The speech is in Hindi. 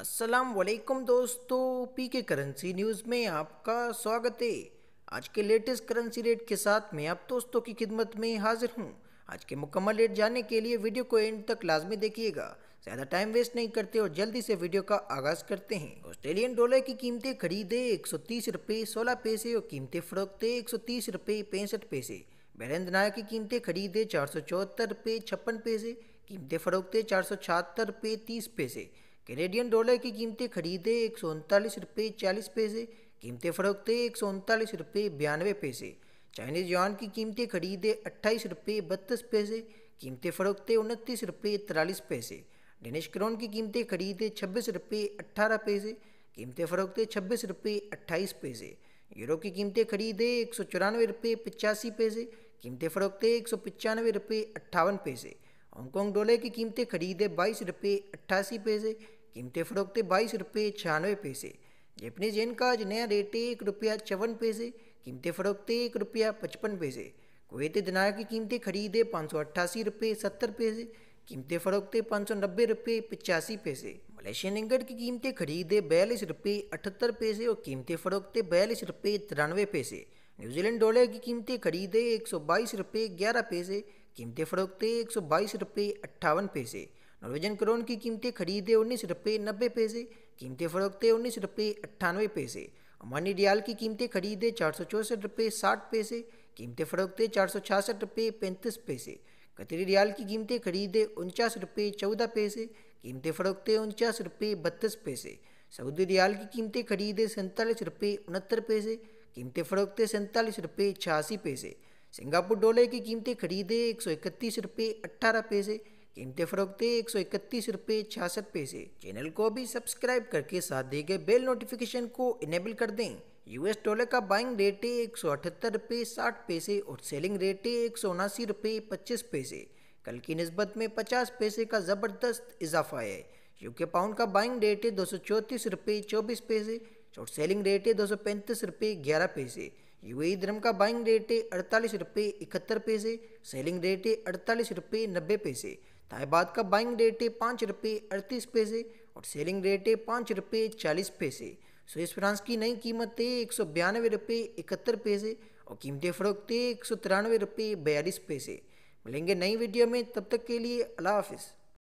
अस्सलाम वालेकुम दोस्तों पी के करेंसी न्यूज़ में आपका स्वागत है आज के लेटेस्ट करेंसी रेट के साथ मैं आप दोस्तों की खिदमत में हाजिर हूँ आज के मुकम्मल रेट जानने के लिए वीडियो को एंड तक लाजमी देखिएगा ज़्यादा टाइम वेस्ट नहीं करते और जल्दी से वीडियो का आगाज़ करते हैं ऑस्ट्रेलियन डॉलर की कीमतें खरीदे एक सौ तीस रुपये सोलह पैसे और कीमतें फरोखते एक सौ तीस रुपये पैंसठ पैसे बैरेंद्र नायक की कीमतें खरीदे चार सौ चौहत्तर रुपये छप्पन पैसे कीमतें फरोखते चार सौ छहत्तर रुपये तीस पैसे कैनेडियन डॉलर की कीमतें खरीदे एक सौ उनतालीस रुपये चालीस पैसे कीमतें फ़रोखते एक सौ उनतालीस रुपये बयानवे पैसे चाइनीज़ युआन की कीमतें खरीदे अट्ठाईस रुपये बत्तीस पैसे कीमतें फरोखते उनतीस रुपये तिरालीस पैसे डेनिश क्रोन की कीमतें खरीदे छब्बीस रुपये अट्ठारह पैसे कीमतें फरोखते छब्बीस रुपये अट्ठाईस पैसे यूरो की कीमतें खरीदे एक सौ चौरानवे रुपये पचासी पैसे कीमतें फरोखते एक सौ पचानवे रुपये अट्ठावन पैसे हांगकॉन्ग डॉलर की कीमतें खरीदे बाईस रुपये अट्ठासी पैसे कीमतें फरोखते बाईस रुपये छियानवे पैसे जैपनीज येन का आज नया रेट है एक रुपया चौवन पैसे कीमतें फरोखते एक रुपया पचपन पैसे कुवैत दिनार की कीमतें खरीदे पाँच सौ अट्ठासी रुपये सत्तर पैसे कीमतें फरोखते पाँच सौ नब्बे रुपये पचासी पैसे मलेशियन इंगट की कीमतें खरीदे बयालीस रुपये अठहत्तर पैसे और कीमतें फरोखते बयालीस रुपये तिरानवे पैसे न्यूजीलैंड डॉलर की कीमतें खरीदे एक सौ बाईस रुपये ग्यारह पैसे कीमतें फरोखते एक सौ बाईस रुपये अट्ठावन पैसे नॉर्वेजन क्रोन की कीमतें खरीदे उन्नीस रुपये नब्बे पैसे कीमतें फ़रोखते उन्नीस रुपये अट्ठानवे पैसे अमानी रियाल की कीमतें खरीदे चार सौ चौंसठ रुपये साठ पैसे कीमतें फरोखते चार सौ छियासठ रुपये पैंतीस पैसे कतरी रियाल की कीमतें खरीदे उनचास रुपये चौदह पैसे कीमतें फरोखते उनचास रुपये बत्तीस पैसे सऊदी रियाल की कीमतें खरीदे सैंतालीस रुपये उनहत्तर पैसे कीमतें फरोखते सैंतालीस रुपये छियासी पैसे सिंगापुर डॉलर की कीमतें खरीदे एक सौ इकतीस रुपये अट्ठारह पैसे कीमतें फरोखते एक सौ इकतीस रुपये छियासठ पैसे चैनल को अभी सब्सक्राइब करके साथ दिए गए बेल नोटिफिकेशन को इनेबल कर दें यूएस डॉलर का बाइंग रेट है एक सौ अठहत्तर रुपये साठ पैसे और सेलिंग रेट है एक सौ उनासी रुपये पच्चीस पैसे कल की नस्बत में पचास पैसे का ज़बरदस्त इजाफा है यूके पाउंड का बाइंग रेट है दो सौ चौंतीस रुपये चौबीस पैसे और सेलिंग रेट है दो सौ पैंतीस रुपये ग्यारह पैसे यूएई धर्म का बाइंग रेट है अड़तालीस रुपये इकहत्तर पैसे सेलिंग रेट है अड़तालीस रुपये नब्बे पैसे ताइबाद का बाइंग रेट है पाँच रुपये अड़तीस पैसे और सेलिंग रेट है पाँच रुपये चालीस पैसे स्विस फ्रांस की नई कीमत है एक सौ बयानवे रुपये इकहत्तर पैसे और कीमतें फ़रोख्त है एक सौ तिरानवे रुपये बयालीस पैसे मिलेंगे नई वीडियो में तब तक के लिए अला हाफिज़